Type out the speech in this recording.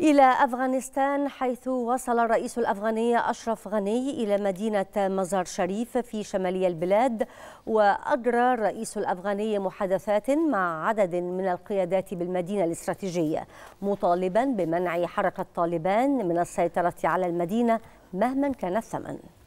إلى أفغانستان حيث وصل الرئيس الأفغاني أشرف غني إلى مدينة مزار شريف في شمالي البلاد وأجرى الرئيس الأفغاني محادثات مع عدد من القيادات بالمدينة الاستراتيجية مطالبا بمنع حركة طالبان من السيطرة على المدينة مهما كان الثمن